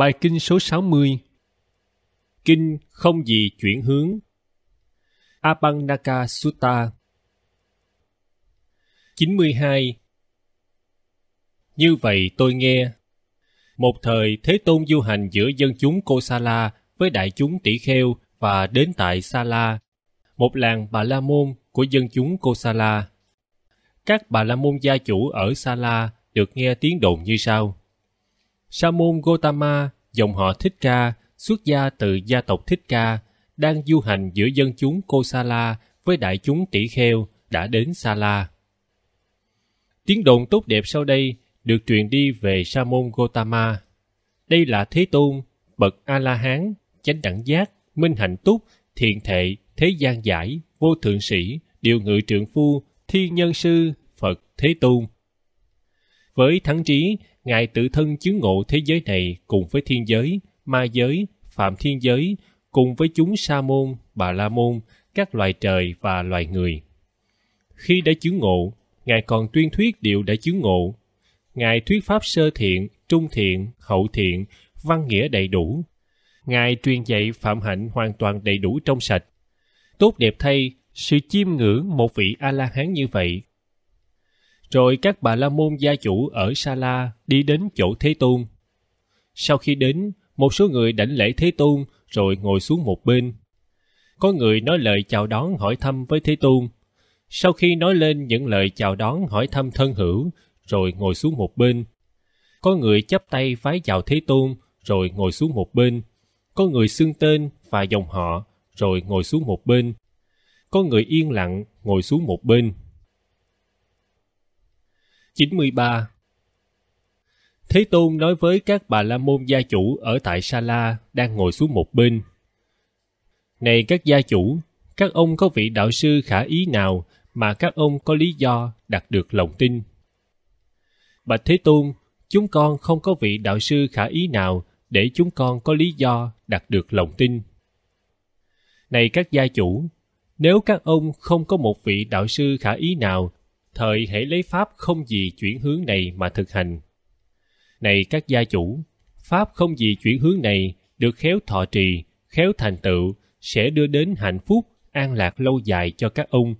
Bài kinh số 60 Kinh không gì chuyển hướng Abhangaka Sutta 92 Như vậy tôi nghe Một thời Thế Tôn du hành giữa dân chúng Kosala với đại chúng Tỷ Kheo và đến tại Sala, một làng Bà La Môn của dân chúng Kosala. Các Bà La Môn gia chủ ở Sala được nghe tiếng đồn như sau sa Gotama, dòng họ Thích Ca, xuất gia từ gia tộc Thích Ca, đang du hành giữa dân chúng Kosala với đại chúng tỷ kheo đã đến Sala. Tiếng đồn tốt đẹp sau đây được truyền đi về sa Gotama. Đây là Thế Tôn, bậc A-la-hán, chánh đẳng giác, minh hạnh túc, thiện thệ, thế gian giải, vô thượng sĩ, điều ngự trượng phu, thiên nhân sư, Phật, Thế Tôn, với thắng trí, Ngài tự thân chứng ngộ thế giới này cùng với thiên giới, ma giới, phạm thiên giới, cùng với chúng sa môn, bà la môn, các loài trời và loài người. Khi đã chứng ngộ, Ngài còn tuyên thuyết điều đã chứng ngộ. Ngài thuyết pháp sơ thiện, trung thiện, hậu thiện, văn nghĩa đầy đủ. Ngài truyền dạy phạm hạnh hoàn toàn đầy đủ trong sạch. Tốt đẹp thay, sự chiêm ngưỡng một vị A-la-hán như vậy rồi các bà la môn gia chủ ở sa la đi đến chỗ thế tôn sau khi đến một số người đảnh lễ thế tôn rồi ngồi xuống một bên có người nói lời chào đón hỏi thăm với thế tôn sau khi nói lên những lời chào đón hỏi thăm thân hữu rồi ngồi xuống một bên có người chắp tay vái chào thế tôn rồi ngồi xuống một bên có người xưng tên và dòng họ rồi ngồi xuống một bên có người yên lặng ngồi xuống một bên 93 Thế Tôn nói với các bà la môn gia chủ ở tại Sala đang ngồi xuống một bên. Này các gia chủ, các ông có vị đạo sư khả ý nào mà các ông có lý do đạt được lòng tin? Bạch Thế Tôn, chúng con không có vị đạo sư khả ý nào để chúng con có lý do đạt được lòng tin. Này các gia chủ, nếu các ông không có một vị đạo sư khả ý nào thời hãy lấy pháp không gì chuyển hướng này mà thực hành. Này các gia chủ, pháp không gì chuyển hướng này được khéo thọ trì, khéo thành tựu sẽ đưa đến hạnh phúc, an lạc lâu dài cho các ông.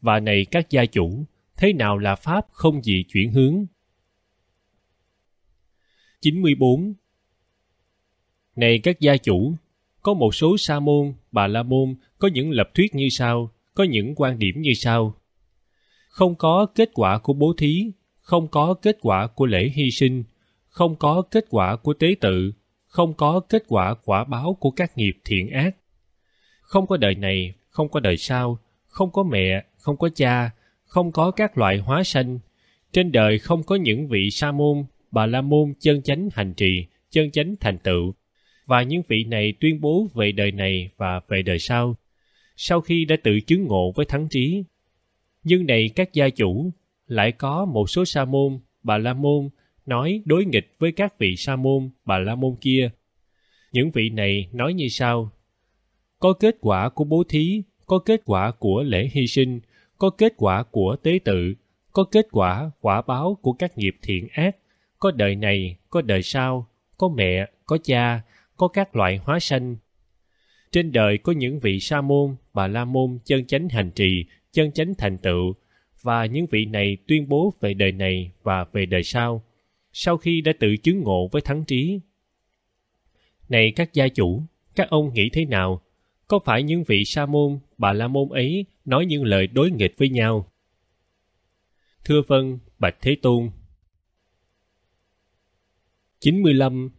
Và này các gia chủ, thế nào là pháp không gì chuyển hướng? 94. Này các gia chủ, có một số sa môn, bà la môn có những lập thuyết như sau, có những quan điểm như sau không có kết quả của bố thí, không có kết quả của lễ hy sinh, không có kết quả của tế tự, không có kết quả quả báo của các nghiệp thiện ác. Không có đời này, không có đời sau, không có mẹ, không có cha, không có các loại hóa sanh. Trên đời không có những vị sa môn, bà la môn chân chánh hành trì, chân chánh thành tựu. Và những vị này tuyên bố về đời này và về đời sau. Sau khi đã tự chứng ngộ với thắng trí, nhưng này các gia chủ, lại có một số sa môn, bà la môn nói đối nghịch với các vị sa môn, bà la môn kia. Những vị này nói như sau: Có kết quả của bố thí, có kết quả của lễ hy sinh, có kết quả của tế tự, có kết quả quả báo của các nghiệp thiện ác, có đời này, có đời sau, có mẹ, có cha, có các loại hóa sanh. Trên đời có những vị sa môn, bà la môn chân chánh hành trì chân chánh thành tựu và những vị này tuyên bố về đời này và về đời sau sau khi đã tự chứng ngộ với thắng trí này các gia chủ các ông nghĩ thế nào có phải những vị sa môn bà la môn ấy nói những lời đối nghịch với nhau thưa vân bạch thế tôn 95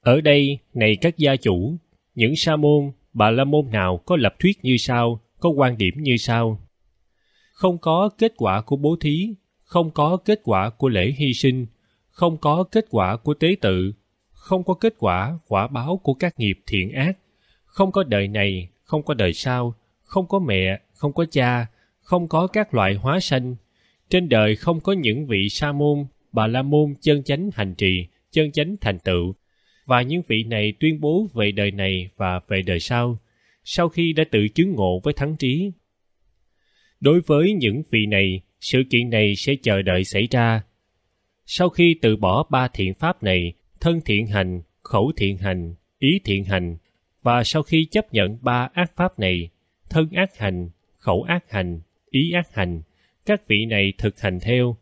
Ở đây, này các gia chủ, những sa môn, bà la môn nào có lập thuyết như sau có quan điểm như sau. Không có kết quả của bố thí, không có kết quả của lễ hy sinh, không có kết quả của tế tự, không có kết quả quả báo của các nghiệp thiện ác, không có đời này, không có đời sau, không có mẹ, không có cha, không có các loại hóa sanh. Trên đời không có những vị sa môn, bà la môn chân chánh hành trì, chân chánh thành tựu, và những vị này tuyên bố về đời này và về đời sau – sau khi đã tự chứng ngộ với thắng trí. Đối với những vị này, sự kiện này sẽ chờ đợi xảy ra. Sau khi từ bỏ ba thiện pháp này, thân thiện hành, khẩu thiện hành, ý thiện hành, và sau khi chấp nhận ba ác pháp này, thân ác hành, khẩu ác hành, ý ác hành, các vị này thực hành theo.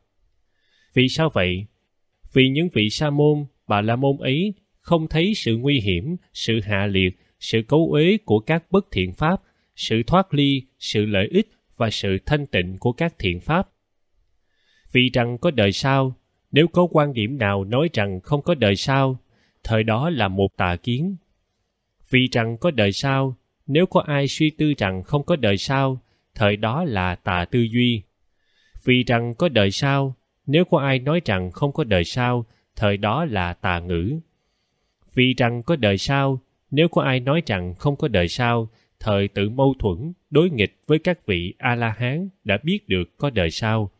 Vì sao vậy? Vì những vị sa môn, bà la môn ấy không thấy sự nguy hiểm, sự hạ liệt sự cấu uế của các bất thiện pháp, sự thoát ly, sự lợi ích và sự thanh tịnh của các thiện pháp. Vì rằng có đời sau, nếu có quan điểm nào nói rằng không có đời sau, thời đó là một tà kiến. Vì rằng có đời sau, nếu có ai suy tư rằng không có đời sau, thời đó là tà tư duy. Vì rằng có đời sau, nếu có ai nói rằng không có đời sau, thời đó là tà ngữ. Vì rằng có đời sau, nếu có ai nói rằng không có đời sau, thời tự mâu thuẫn, đối nghịch với các vị A-la-hán đã biết được có đời sau.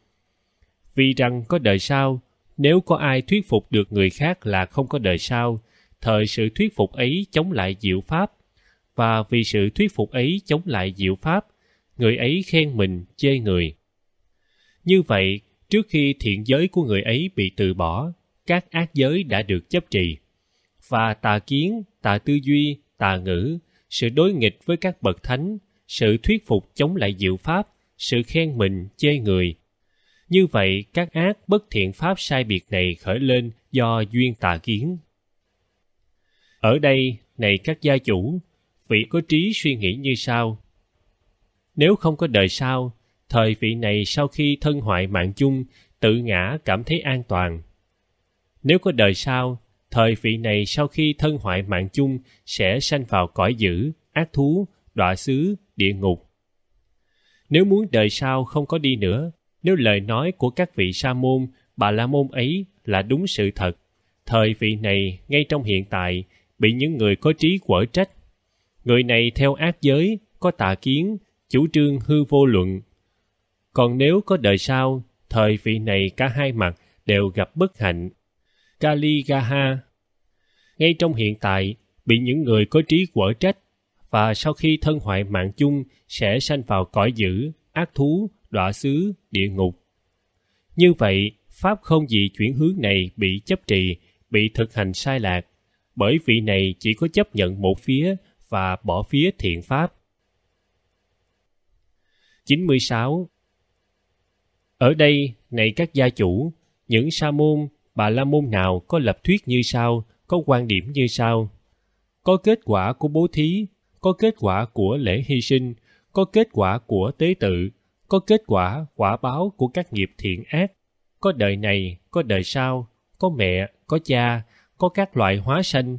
Vì rằng có đời sau, nếu có ai thuyết phục được người khác là không có đời sau, thời sự thuyết phục ấy chống lại diệu pháp, và vì sự thuyết phục ấy chống lại diệu pháp, người ấy khen mình, chê người. Như vậy, trước khi thiện giới của người ấy bị từ bỏ, các ác giới đã được chấp trì và tà kiến tà tư duy tà ngữ sự đối nghịch với các bậc thánh sự thuyết phục chống lại diệu pháp sự khen mình chê người như vậy các ác bất thiện pháp sai biệt này khởi lên do duyên tà kiến ở đây này các gia chủ vị có trí suy nghĩ như sau nếu không có đời sau thời vị này sau khi thân hoại mạng chung tự ngã cảm thấy an toàn nếu có đời sau thời vị này sau khi thân hoại mạng chung sẽ sanh vào cõi dữ, ác thú, đọa xứ, địa ngục. Nếu muốn đời sau không có đi nữa, nếu lời nói của các vị sa môn, bà la môn ấy là đúng sự thật, thời vị này ngay trong hiện tại bị những người có trí quở trách. Người này theo ác giới, có tà kiến, chủ trương hư vô luận. Còn nếu có đời sau, thời vị này cả hai mặt đều gặp bất hạnh Kaligaha. Ngay trong hiện tại, bị những người có trí quở trách và sau khi thân hoại mạng chung sẽ sanh vào cõi dữ, ác thú, đọa xứ, địa ngục. Như vậy, Pháp không gì chuyển hướng này bị chấp trì, bị thực hành sai lạc, bởi vị này chỉ có chấp nhận một phía và bỏ phía thiện Pháp. 96. Ở đây, này các gia chủ, những sa môn bà la môn nào có lập thuyết như sau có quan điểm như sau có kết quả của bố thí có kết quả của lễ hy sinh có kết quả của tế tự có kết quả quả báo của các nghiệp thiện ác có đời này có đời sau có mẹ có cha có các loại hóa sanh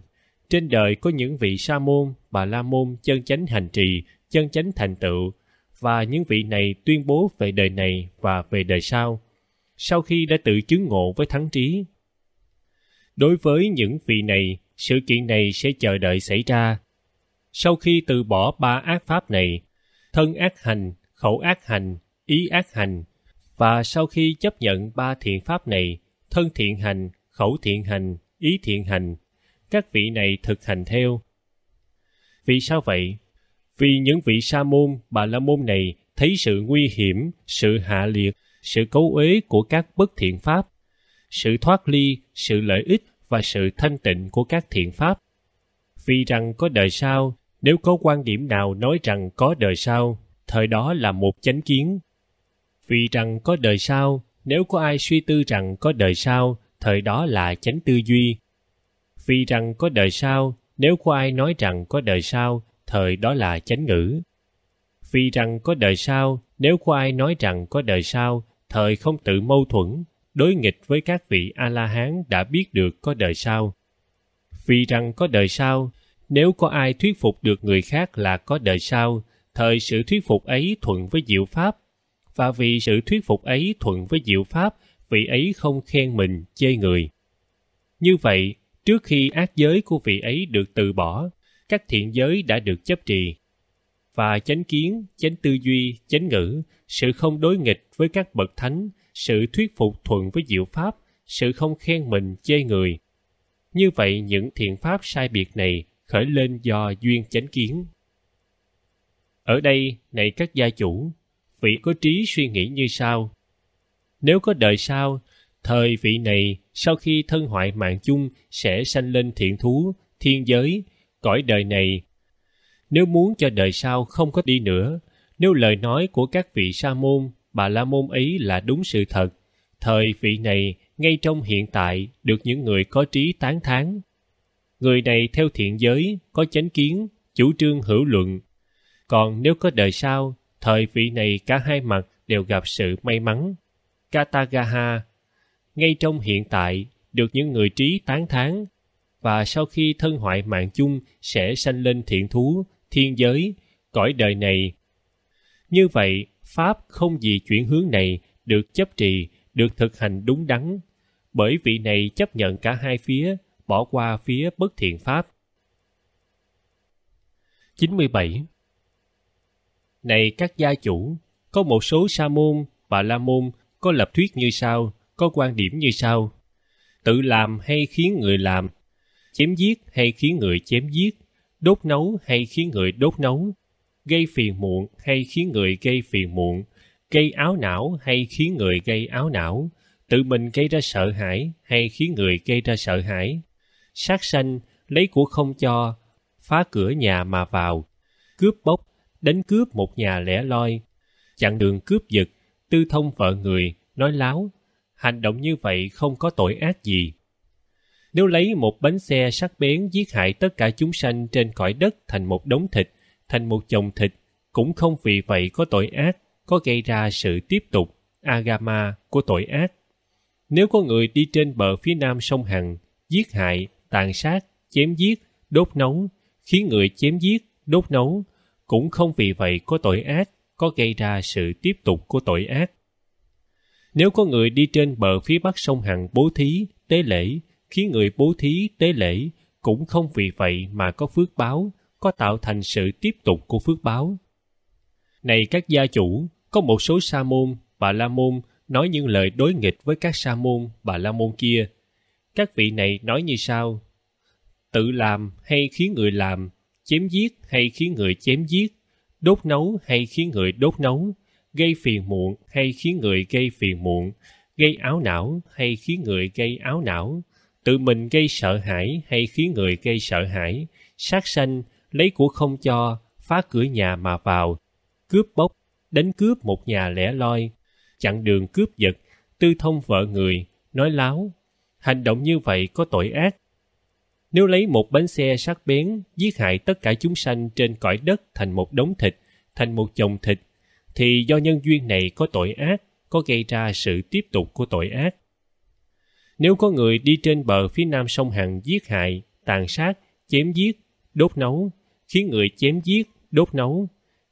trên đời có những vị sa môn bà la môn chân chánh hành trì chân chánh thành tựu và những vị này tuyên bố về đời này và về đời sau sau khi đã tự chứng ngộ với thắng trí. Đối với những vị này, sự kiện này sẽ chờ đợi xảy ra. Sau khi từ bỏ ba ác pháp này, thân ác hành, khẩu ác hành, ý ác hành, và sau khi chấp nhận ba thiện pháp này, thân thiện hành, khẩu thiện hành, ý thiện hành, các vị này thực hành theo. Vì sao vậy? Vì những vị sa môn, bà la môn này thấy sự nguy hiểm, sự hạ liệt sự cấu uế của các bất thiện pháp, sự thoát ly, sự lợi ích và sự thanh tịnh của các thiện pháp. Vì rằng có đời sau, nếu có quan điểm nào nói rằng có đời sau, thời đó là một chánh kiến. Vì rằng có đời sau, nếu có ai suy tư rằng có đời sau, thời đó là chánh tư duy. Vì rằng có đời sau, nếu có ai nói rằng có đời sau, thời đó là chánh ngữ. Vì rằng có đời sau, nếu có ai nói rằng có đời sau, thời không tự mâu thuẫn, đối nghịch với các vị A-la-hán đã biết được có đời sau. Vì rằng có đời sau, nếu có ai thuyết phục được người khác là có đời sau, thời sự thuyết phục ấy thuận với diệu pháp, và vì sự thuyết phục ấy thuận với diệu pháp, vị ấy không khen mình, chê người. Như vậy, trước khi ác giới của vị ấy được từ bỏ, các thiện giới đã được chấp trì và chánh kiến, chánh tư duy, chánh ngữ, sự không đối nghịch với các bậc thánh, sự thuyết phục thuận với diệu pháp, sự không khen mình chê người. Như vậy những thiện pháp sai biệt này khởi lên do duyên chánh kiến. Ở đây, này các gia chủ, vị có trí suy nghĩ như sau. Nếu có đời sau, thời vị này sau khi thân hoại mạng chung sẽ sanh lên thiện thú, thiên giới, cõi đời này nếu muốn cho đời sau không có đi nữa nếu lời nói của các vị sa môn bà la môn ấy là đúng sự thật thời vị này ngay trong hiện tại được những người có trí tán thán người này theo thiện giới có chánh kiến chủ trương hữu luận còn nếu có đời sau thời vị này cả hai mặt đều gặp sự may mắn katagaha ngay trong hiện tại được những người trí tán thán và sau khi thân hoại mạng chung sẽ sanh lên thiện thú thiên giới, cõi đời này. Như vậy, Pháp không vì chuyển hướng này được chấp trì, được thực hành đúng đắn, bởi vị này chấp nhận cả hai phía, bỏ qua phía bất thiện Pháp. 97. Này các gia chủ, có một số sa môn, bà la môn có lập thuyết như sau, có quan điểm như sau. Tự làm hay khiến người làm, chém giết hay khiến người chém giết, đốt nấu hay khiến người đốt nấu, gây phiền muộn hay khiến người gây phiền muộn, gây áo não hay khiến người gây áo não, tự mình gây ra sợ hãi hay khiến người gây ra sợ hãi, sát sanh, lấy của không cho, phá cửa nhà mà vào, cướp bóc, đánh cướp một nhà lẻ loi, chặn đường cướp giật, tư thông vợ người, nói láo. Hành động như vậy không có tội ác gì, nếu lấy một bánh xe sắc bén giết hại tất cả chúng sanh trên cõi đất thành một đống thịt, thành một chồng thịt, cũng không vì vậy có tội ác, có gây ra sự tiếp tục, agama của tội ác. Nếu có người đi trên bờ phía nam sông Hằng, giết hại, tàn sát, chém giết, đốt nóng, khiến người chém giết, đốt nóng, cũng không vì vậy có tội ác, có gây ra sự tiếp tục của tội ác. Nếu có người đi trên bờ phía bắc sông Hằng bố thí, tế lễ, khiến người bố thí tế lễ cũng không vì vậy mà có phước báo, có tạo thành sự tiếp tục của phước báo. Này các gia chủ, có một số sa môn, bà la môn nói những lời đối nghịch với các sa môn, bà la môn kia. Các vị này nói như sau: Tự làm hay khiến người làm, chém giết hay khiến người chém giết, đốt nấu hay khiến người đốt nấu, gây phiền muộn hay khiến người gây phiền muộn, gây áo não hay khiến người gây áo não, tự mình gây sợ hãi hay khiến người gây sợ hãi sát sanh lấy của không cho phá cửa nhà mà vào cướp bóc đánh cướp một nhà lẻ loi chặn đường cướp giật tư thông vợ người nói láo hành động như vậy có tội ác nếu lấy một bánh xe sắc bén giết hại tất cả chúng sanh trên cõi đất thành một đống thịt thành một chồng thịt thì do nhân duyên này có tội ác có gây ra sự tiếp tục của tội ác nếu có người đi trên bờ phía nam sông Hằng giết hại, tàn sát, chém giết, đốt nấu, khiến người chém giết, đốt nấu,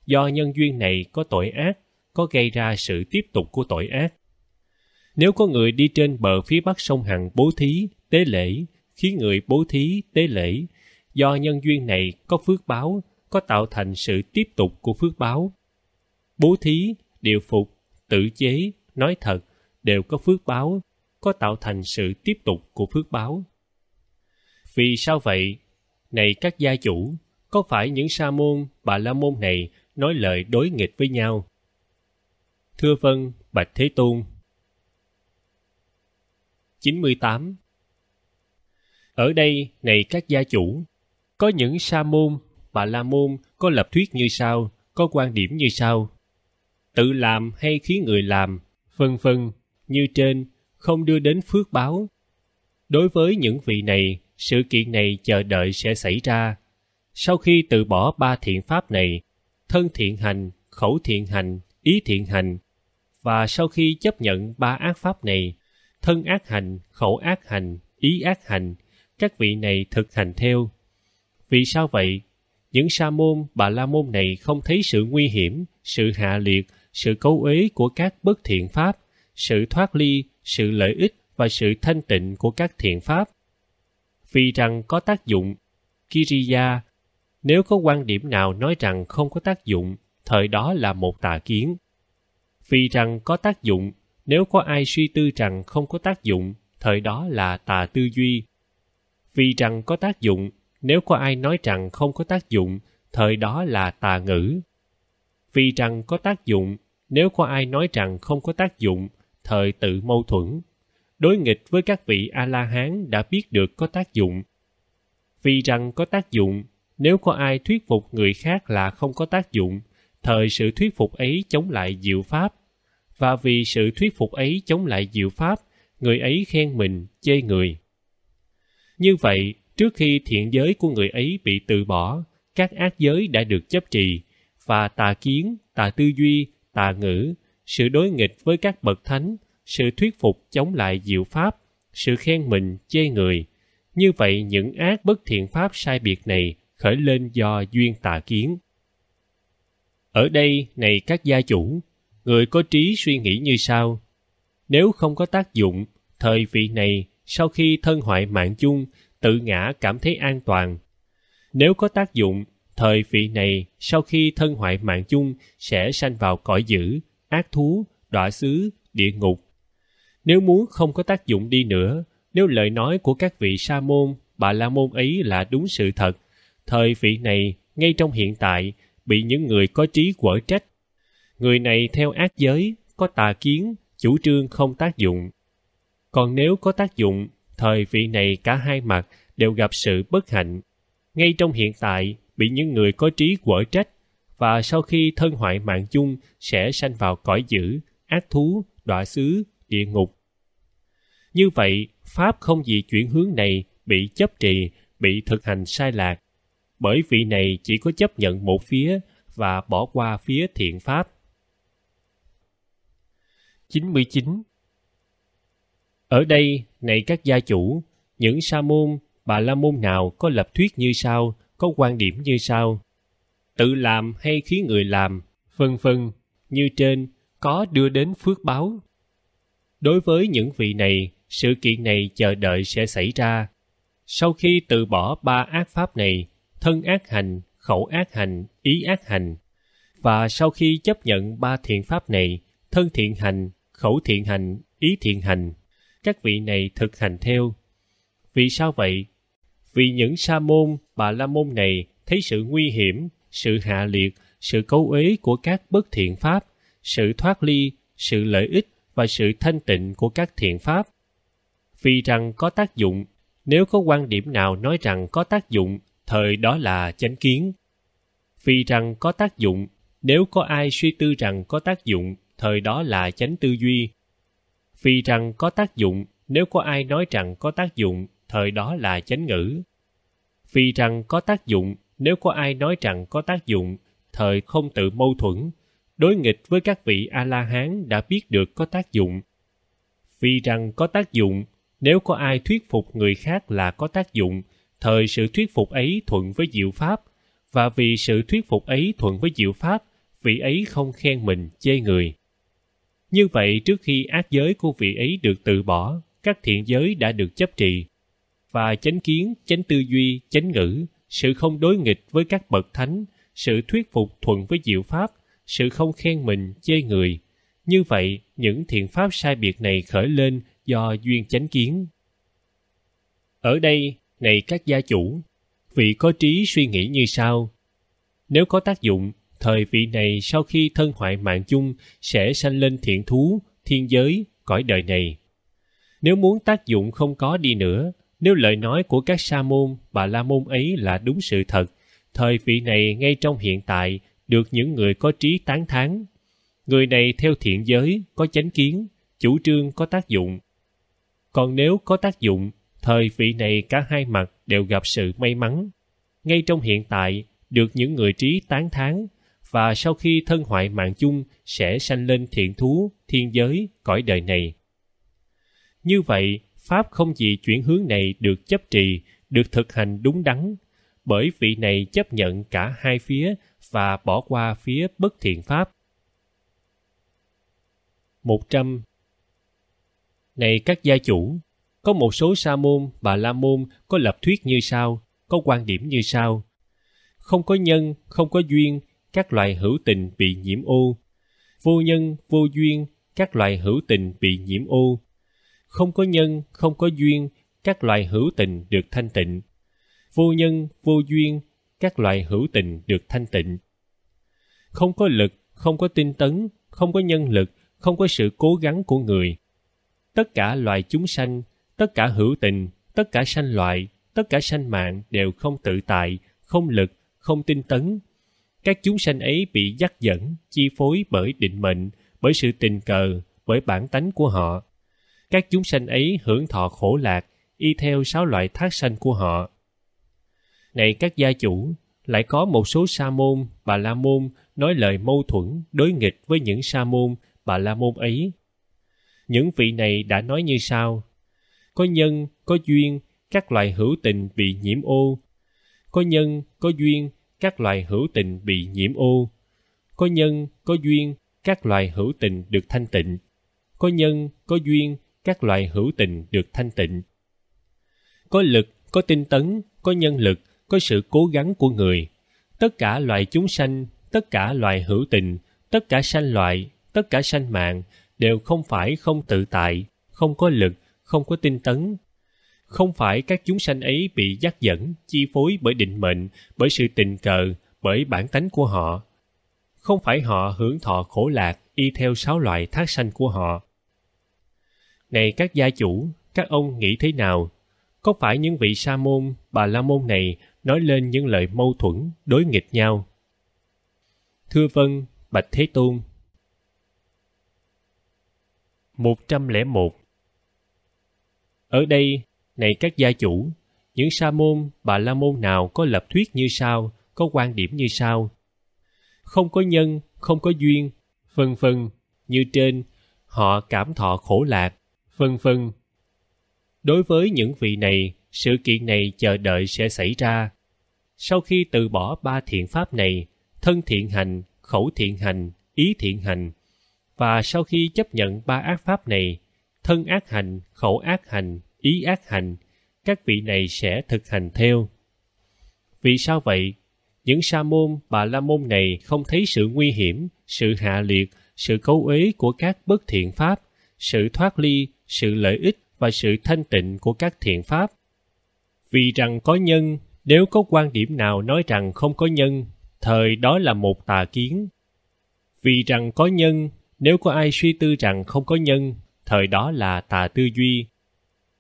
do nhân duyên này có tội ác, có gây ra sự tiếp tục của tội ác. Nếu có người đi trên bờ phía bắc sông Hằng bố thí, tế lễ, khiến người bố thí, tế lễ, do nhân duyên này có phước báo, có tạo thành sự tiếp tục của phước báo. Bố thí, điều phục, tự chế, nói thật, đều có phước báo, có tạo thành sự tiếp tục của phước báo. Vì sao vậy? Này các gia chủ, có phải những sa môn, bà la môn này nói lời đối nghịch với nhau? Thưa vân Bạch Thế Tôn. 98. Ở đây, này các gia chủ, có những sa môn, bà la môn có lập thuyết như sau, có quan điểm như sau. Tự làm hay khiến người làm, vân vân, như trên không đưa đến phước báo. Đối với những vị này, sự kiện này chờ đợi sẽ xảy ra. Sau khi từ bỏ ba thiện pháp này, thân thiện hành, khẩu thiện hành, ý thiện hành, và sau khi chấp nhận ba ác pháp này, thân ác hành, khẩu ác hành, ý ác hành, các vị này thực hành theo. Vì sao vậy? Những sa môn, bà la môn này không thấy sự nguy hiểm, sự hạ liệt, sự cấu uế của các bất thiện pháp, sự thoát ly, sự lợi ích và sự thanh tịnh của các thiện pháp. Vì rằng có tác dụng, Kiriya, nếu có quan điểm nào nói rằng không có tác dụng, thời đó là một tà kiến. Vì rằng có tác dụng, nếu có ai suy tư rằng không có tác dụng, thời đó là tà tư duy. Vì rằng có tác dụng, nếu có ai nói rằng không có tác dụng, thời đó là tà ngữ. Vì rằng có tác dụng, nếu có ai nói rằng không có tác dụng, thời tự mâu thuẫn, đối nghịch với các vị A-la-hán đã biết được có tác dụng. Vì rằng có tác dụng, nếu có ai thuyết phục người khác là không có tác dụng, thời sự thuyết phục ấy chống lại diệu pháp. Và vì sự thuyết phục ấy chống lại diệu pháp, người ấy khen mình, chê người. Như vậy, trước khi thiện giới của người ấy bị từ bỏ, các ác giới đã được chấp trì, và tà kiến, tà tư duy, tà ngữ, sự đối nghịch với các bậc thánh, sự thuyết phục chống lại diệu pháp, sự khen mình, chê người. Như vậy những ác bất thiện pháp sai biệt này khởi lên do duyên tà kiến. Ở đây, này các gia chủ, người có trí suy nghĩ như sau. Nếu không có tác dụng, thời vị này sau khi thân hoại mạng chung, tự ngã cảm thấy an toàn. Nếu có tác dụng, thời vị này sau khi thân hoại mạng chung sẽ sanh vào cõi dữ, ác thú, đọa xứ, địa ngục. Nếu muốn không có tác dụng đi nữa, nếu lời nói của các vị sa môn, bà la môn ấy là đúng sự thật, thời vị này, ngay trong hiện tại, bị những người có trí quở trách. Người này theo ác giới, có tà kiến, chủ trương không tác dụng. Còn nếu có tác dụng, thời vị này cả hai mặt đều gặp sự bất hạnh. Ngay trong hiện tại, bị những người có trí quở trách, và sau khi thân hoại mạng chung sẽ sanh vào cõi dữ, ác thú, đọa xứ, địa ngục. Như vậy, Pháp không vì chuyển hướng này bị chấp trì, bị thực hành sai lạc, bởi vị này chỉ có chấp nhận một phía và bỏ qua phía thiện Pháp. 99. Ở đây, này các gia chủ, những sa môn, bà la môn nào có lập thuyết như sau, có quan điểm như sau tự làm hay khiến người làm vân vân như trên có đưa đến phước báo đối với những vị này sự kiện này chờ đợi sẽ xảy ra sau khi từ bỏ ba ác pháp này thân ác hành khẩu ác hành ý ác hành và sau khi chấp nhận ba thiện pháp này thân thiện hành khẩu thiện hành ý thiện hành các vị này thực hành theo vì sao vậy vì những sa môn bà la môn này thấy sự nguy hiểm sự hạ liệt sự cấu uế của các bất thiện pháp sự thoát ly sự lợi ích và sự thanh tịnh của các thiện pháp vì rằng có tác dụng nếu có quan điểm nào nói rằng có tác dụng thời đó là chánh kiến vì rằng có tác dụng nếu có ai suy tư rằng có tác dụng thời đó là chánh tư duy vì rằng có tác dụng nếu có ai nói rằng có tác dụng thời đó là chánh ngữ vì rằng có tác dụng nếu có ai nói rằng có tác dụng, thời không tự mâu thuẫn, đối nghịch với các vị A-la-hán đã biết được có tác dụng. Vì rằng có tác dụng, nếu có ai thuyết phục người khác là có tác dụng, thời sự thuyết phục ấy thuận với diệu pháp, và vì sự thuyết phục ấy thuận với diệu pháp, vị ấy không khen mình chê người. Như vậy trước khi ác giới của vị ấy được từ bỏ, các thiện giới đã được chấp trì, và chánh kiến, chánh tư duy, chánh ngữ sự không đối nghịch với các bậc thánh, sự thuyết phục thuận với diệu pháp, sự không khen mình, chê người. Như vậy, những thiện pháp sai biệt này khởi lên do duyên chánh kiến. Ở đây, này các gia chủ, vị có trí suy nghĩ như sau. Nếu có tác dụng, thời vị này sau khi thân hoại mạng chung sẽ sanh lên thiện thú, thiên giới, cõi đời này. Nếu muốn tác dụng không có đi nữa, nếu lời nói của các sa môn, bà la môn ấy là đúng sự thật, thời vị này ngay trong hiện tại được những người có trí tán thán. Người này theo thiện giới, có chánh kiến, chủ trương có tác dụng. Còn nếu có tác dụng, thời vị này cả hai mặt đều gặp sự may mắn. Ngay trong hiện tại, được những người trí tán thán và sau khi thân hoại mạng chung sẽ sanh lên thiện thú, thiên giới, cõi đời này. Như vậy, Pháp không vì chuyển hướng này được chấp trì, được thực hành đúng đắn, bởi vị này chấp nhận cả hai phía và bỏ qua phía bất thiện Pháp. 100 Này các gia chủ, có một số sa môn và la môn có lập thuyết như sau, có quan điểm như sau. Không có nhân, không có duyên, các loài hữu tình bị nhiễm ô. Vô nhân, vô duyên, các loài hữu tình bị nhiễm ô không có nhân, không có duyên, các loại hữu tình được thanh tịnh. Vô nhân, vô duyên, các loại hữu tình được thanh tịnh. Không có lực, không có tinh tấn, không có nhân lực, không có sự cố gắng của người. Tất cả loài chúng sanh, tất cả hữu tình, tất cả sanh loại, tất cả sanh mạng đều không tự tại, không lực, không tinh tấn. Các chúng sanh ấy bị dắt dẫn, chi phối bởi định mệnh, bởi sự tình cờ, bởi bản tánh của họ các chúng sanh ấy hưởng thọ khổ lạc y theo sáu loại thác sanh của họ này các gia chủ lại có một số sa môn bà la môn nói lời mâu thuẫn đối nghịch với những sa môn bà la môn ấy những vị này đã nói như sau có nhân có duyên các loại hữu tình bị nhiễm ô có nhân có duyên các loại hữu tình bị nhiễm ô có nhân có duyên các loại hữu tình được thanh tịnh có nhân có duyên các loài hữu tình được thanh tịnh có lực có tinh tấn có nhân lực có sự cố gắng của người tất cả loài chúng sanh tất cả loài hữu tình tất cả sanh loại tất cả sanh mạng đều không phải không tự tại không có lực không có tinh tấn không phải các chúng sanh ấy bị dắt dẫn chi phối bởi định mệnh bởi sự tình cờ bởi bản tánh của họ không phải họ hưởng thọ khổ lạc y theo sáu loại thác sanh của họ này các gia chủ, các ông nghĩ thế nào? Có phải những vị sa môn, bà la môn này nói lên những lời mâu thuẫn, đối nghịch nhau? Thưa vân, Bạch Thế Tôn 101 Ở đây, này các gia chủ, những sa môn, bà la môn nào có lập thuyết như sao, có quan điểm như sao? Không có nhân, không có duyên, vân vân, như trên, họ cảm thọ khổ lạc, vân vân. Đối với những vị này, sự kiện này chờ đợi sẽ xảy ra. Sau khi từ bỏ ba thiện pháp này, thân thiện hành, khẩu thiện hành, ý thiện hành, và sau khi chấp nhận ba ác pháp này, thân ác hành, khẩu ác hành, ý ác hành, các vị này sẽ thực hành theo. Vì sao vậy? Những sa môn, bà la môn này không thấy sự nguy hiểm, sự hạ liệt, sự cấu uế của các bất thiện pháp, sự thoát ly, sự lợi ích và sự thanh tịnh của các thiện pháp vì rằng có nhân nếu có quan điểm nào nói rằng không có nhân thời đó là một tà kiến vì rằng có nhân nếu có ai suy tư rằng không có nhân thời đó là tà tư duy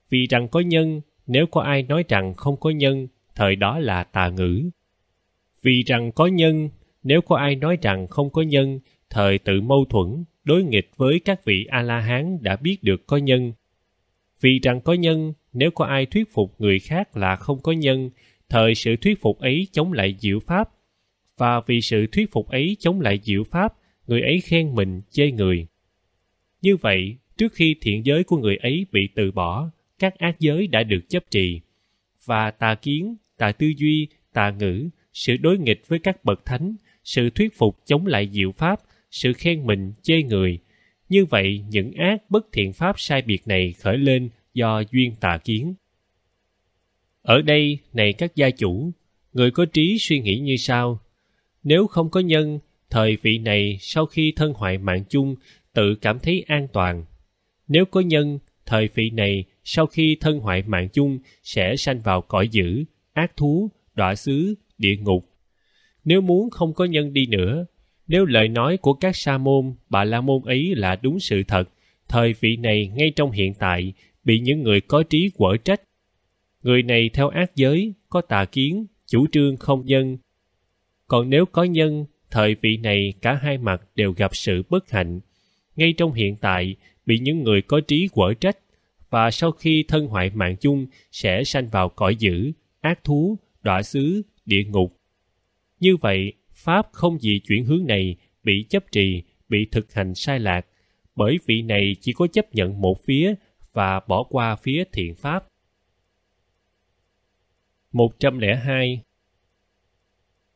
vì rằng có nhân nếu có ai nói rằng không có nhân thời đó là tà ngữ vì rằng có nhân nếu có ai nói rằng không có nhân thời tự mâu thuẫn, đối nghịch với các vị A-la-hán đã biết được có nhân. Vì rằng có nhân, nếu có ai thuyết phục người khác là không có nhân, thời sự thuyết phục ấy chống lại diệu pháp. Và vì sự thuyết phục ấy chống lại diệu pháp, người ấy khen mình, chê người. Như vậy, trước khi thiện giới của người ấy bị từ bỏ, các ác giới đã được chấp trì. Và tà kiến, tà tư duy, tà ngữ, sự đối nghịch với các bậc thánh, sự thuyết phục chống lại diệu pháp sự khen mình, chê người. Như vậy, những ác bất thiện pháp sai biệt này khởi lên do duyên tà kiến. Ở đây, này các gia chủ, người có trí suy nghĩ như sau. Nếu không có nhân, thời vị này sau khi thân hoại mạng chung tự cảm thấy an toàn. Nếu có nhân, thời vị này sau khi thân hoại mạng chung sẽ sanh vào cõi dữ, ác thú, đọa xứ, địa ngục. Nếu muốn không có nhân đi nữa nếu lời nói của các sa môn, bà la môn ấy là đúng sự thật, thời vị này ngay trong hiện tại bị những người có trí quở trách. Người này theo ác giới, có tà kiến, chủ trương không nhân. Còn nếu có nhân, thời vị này cả hai mặt đều gặp sự bất hạnh. Ngay trong hiện tại bị những người có trí quở trách và sau khi thân hoại mạng chung sẽ sanh vào cõi dữ, ác thú, đọa xứ, địa ngục. Như vậy, Pháp không vì chuyển hướng này bị chấp trì, bị thực hành sai lạc, bởi vị này chỉ có chấp nhận một phía và bỏ qua phía thiện Pháp. 102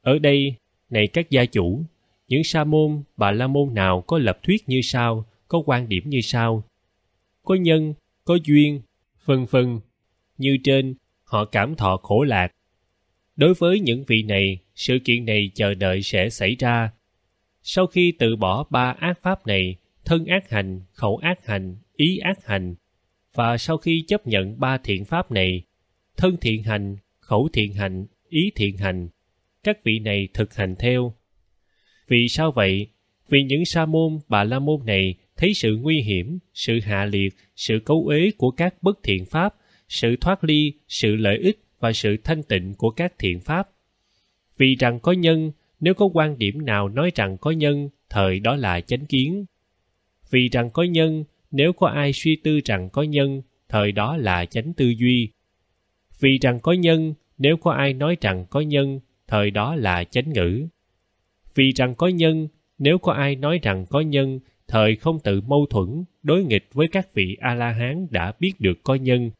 Ở đây, này các gia chủ, những sa môn, bà la môn nào có lập thuyết như sau, có quan điểm như sau. Có nhân, có duyên, phân phân. Như trên, họ cảm thọ khổ lạc, Đối với những vị này, sự kiện này chờ đợi sẽ xảy ra. Sau khi từ bỏ ba ác pháp này, thân ác hành, khẩu ác hành, ý ác hành, và sau khi chấp nhận ba thiện pháp này, thân thiện hành, khẩu thiện hành, ý thiện hành, các vị này thực hành theo. Vì sao vậy? Vì những sa môn, bà la môn này thấy sự nguy hiểm, sự hạ liệt, sự cấu ế của các bất thiện pháp, sự thoát ly, sự lợi ích và sự thanh tịnh của các thiện pháp vì rằng có nhân nếu có quan điểm nào nói rằng có nhân thời đó là chánh kiến vì rằng có nhân nếu có ai suy tư rằng có nhân thời đó là chánh tư duy vì rằng có nhân nếu có ai nói rằng có nhân thời đó là chánh ngữ vì rằng có nhân nếu có ai nói rằng có nhân thời không tự mâu thuẫn đối nghịch với các vị a la hán đã biết được có nhân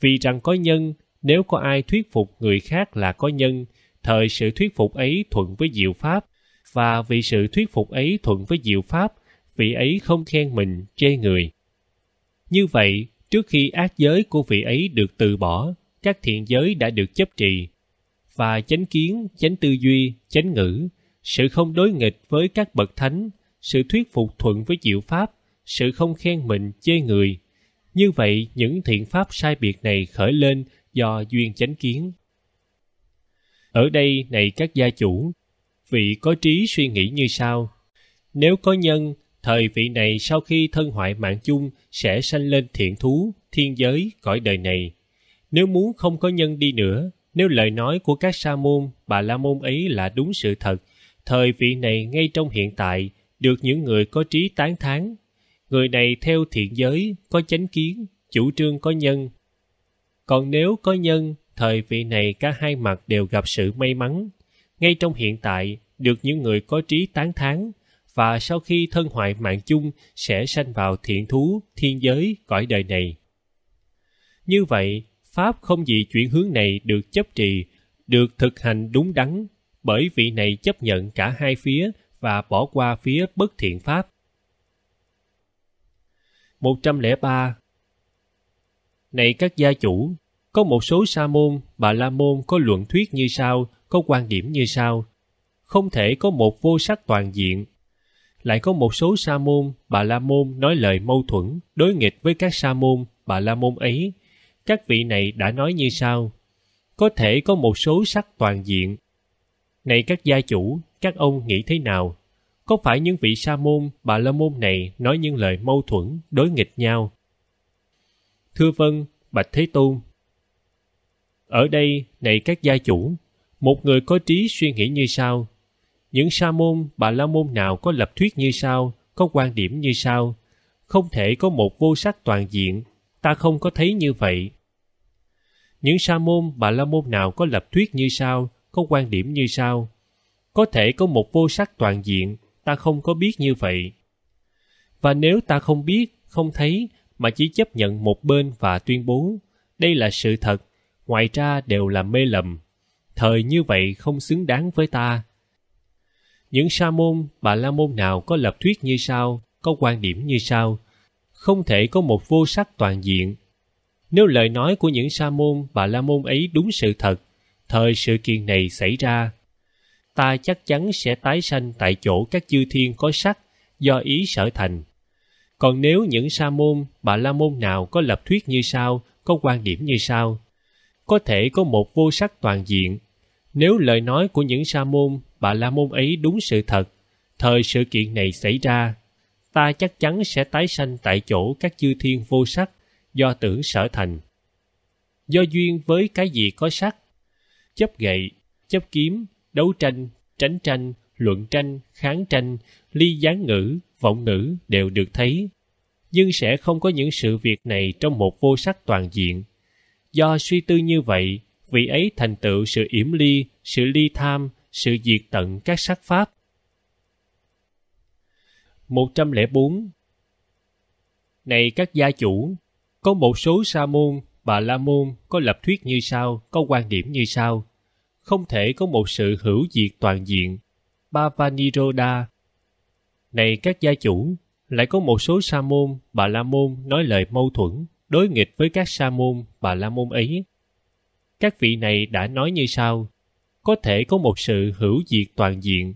vì rằng có nhân nếu có ai thuyết phục người khác là có nhân thời sự thuyết phục ấy thuận với diệu pháp và vì sự thuyết phục ấy thuận với diệu pháp vị ấy không khen mình chê người như vậy trước khi ác giới của vị ấy được từ bỏ các thiện giới đã được chấp trì và chánh kiến chánh tư duy chánh ngữ sự không đối nghịch với các bậc thánh sự thuyết phục thuận với diệu pháp sự không khen mình chê người như vậy những thiện pháp sai biệt này khởi lên do duyên chánh kiến. Ở đây này các gia chủ, vị có trí suy nghĩ như sau. Nếu có nhân, thời vị này sau khi thân hoại mạng chung sẽ sanh lên thiện thú, thiên giới, cõi đời này. Nếu muốn không có nhân đi nữa, nếu lời nói của các sa môn, bà la môn ấy là đúng sự thật, thời vị này ngay trong hiện tại được những người có trí tán thán. Người này theo thiện giới, có chánh kiến, chủ trương có nhân, còn nếu có nhân, thời vị này cả hai mặt đều gặp sự may mắn. Ngay trong hiện tại, được những người có trí tán thán và sau khi thân hoại mạng chung sẽ sanh vào thiện thú, thiên giới, cõi đời này. Như vậy, Pháp không vì chuyển hướng này được chấp trì, được thực hành đúng đắn, bởi vị này chấp nhận cả hai phía và bỏ qua phía bất thiện Pháp. 103. Này các gia chủ, có một số sa môn, bà la môn có luận thuyết như sau, có quan điểm như sau. Không thể có một vô sắc toàn diện. Lại có một số sa môn, bà la môn nói lời mâu thuẫn, đối nghịch với các sa môn, bà la môn ấy. Các vị này đã nói như sau. Có thể có một số sắc toàn diện. Này các gia chủ, các ông nghĩ thế nào? Có phải những vị sa môn, bà la môn này nói những lời mâu thuẫn, đối nghịch nhau, Thưa vân Bạch Thế Tôn. Ở đây, này các gia chủ, một người có trí suy nghĩ như sau. Những sa môn, bà la môn nào có lập thuyết như sau, có quan điểm như sau, không thể có một vô sắc toàn diện, ta không có thấy như vậy. Những sa môn, bà la môn nào có lập thuyết như sau, có quan điểm như sau, có thể có một vô sắc toàn diện, ta không có biết như vậy. Và nếu ta không biết, không thấy, mà chỉ chấp nhận một bên và tuyên bố đây là sự thật, ngoài ra đều là mê lầm. Thời như vậy không xứng đáng với ta. Những sa môn, bà la môn nào có lập thuyết như sau, có quan điểm như sau, không thể có một vô sắc toàn diện. Nếu lời nói của những sa môn, bà la môn ấy đúng sự thật, thời sự kiện này xảy ra, ta chắc chắn sẽ tái sanh tại chỗ các chư thiên có sắc do ý sở thành còn nếu những sa môn bà la môn nào có lập thuyết như sau có quan điểm như sau có thể có một vô sắc toàn diện nếu lời nói của những sa môn bà la môn ấy đúng sự thật thời sự kiện này xảy ra ta chắc chắn sẽ tái sanh tại chỗ các chư thiên vô sắc do tưởng sở thành do duyên với cái gì có sắc chấp gậy chấp kiếm đấu tranh tránh tranh luận tranh kháng tranh ly gián ngữ, vọng ngữ đều được thấy, nhưng sẽ không có những sự việc này trong một vô sắc toàn diện. Do suy tư như vậy, vị ấy thành tựu sự yểm ly, sự ly tham, sự diệt tận các sắc pháp. 104. Này các gia chủ, có một số sa môn, bà la môn có lập thuyết như sau, có quan điểm như sau. Không thể có một sự hữu diệt toàn diện. Bhavaniroda này các gia chủ, lại có một số sa môn, bà la môn nói lời mâu thuẫn, đối nghịch với các sa môn, bà la môn ấy. Các vị này đã nói như sau, có thể có một sự hữu diệt toàn diện.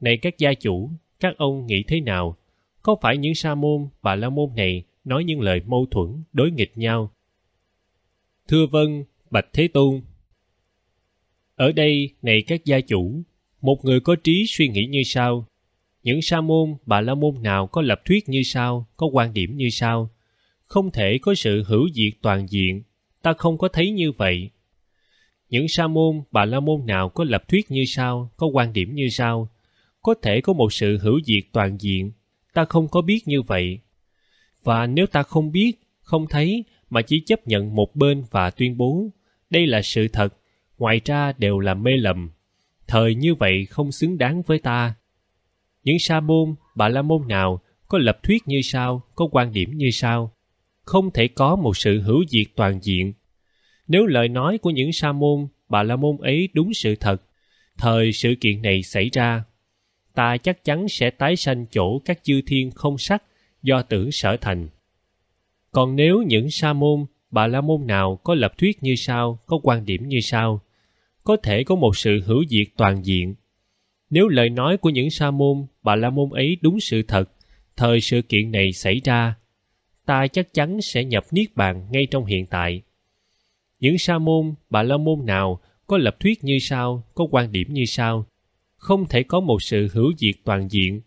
Này các gia chủ, các ông nghĩ thế nào? Có phải những sa môn, bà la môn này nói những lời mâu thuẫn, đối nghịch nhau? Thưa vân Bạch Thế Tôn. Ở đây, này các gia chủ, một người có trí suy nghĩ như sau những sa môn bà la môn nào có lập thuyết như sau có quan điểm như sau không thể có sự hữu diệt toàn diện ta không có thấy như vậy những sa môn bà la môn nào có lập thuyết như sau có quan điểm như sau có thể có một sự hữu diệt toàn diện ta không có biết như vậy và nếu ta không biết không thấy mà chỉ chấp nhận một bên và tuyên bố đây là sự thật ngoài ra đều là mê lầm thời như vậy không xứng đáng với ta những sa môn, bà la môn nào có lập thuyết như sau, có quan điểm như sau. Không thể có một sự hữu diệt toàn diện. Nếu lời nói của những sa môn, bà la môn ấy đúng sự thật, thời sự kiện này xảy ra, ta chắc chắn sẽ tái sanh chỗ các chư thiên không sắc do tưởng sở thành. Còn nếu những sa môn, bà la môn nào có lập thuyết như sau, có quan điểm như sau, có thể có một sự hữu diệt toàn diện. Nếu lời nói của những sa môn, bà la môn ấy đúng sự thật thời sự kiện này xảy ra ta chắc chắn sẽ nhập niết bàn ngay trong hiện tại những sa môn bà la môn nào có lập thuyết như sau có quan điểm như sau không thể có một sự hữu diệt toàn diện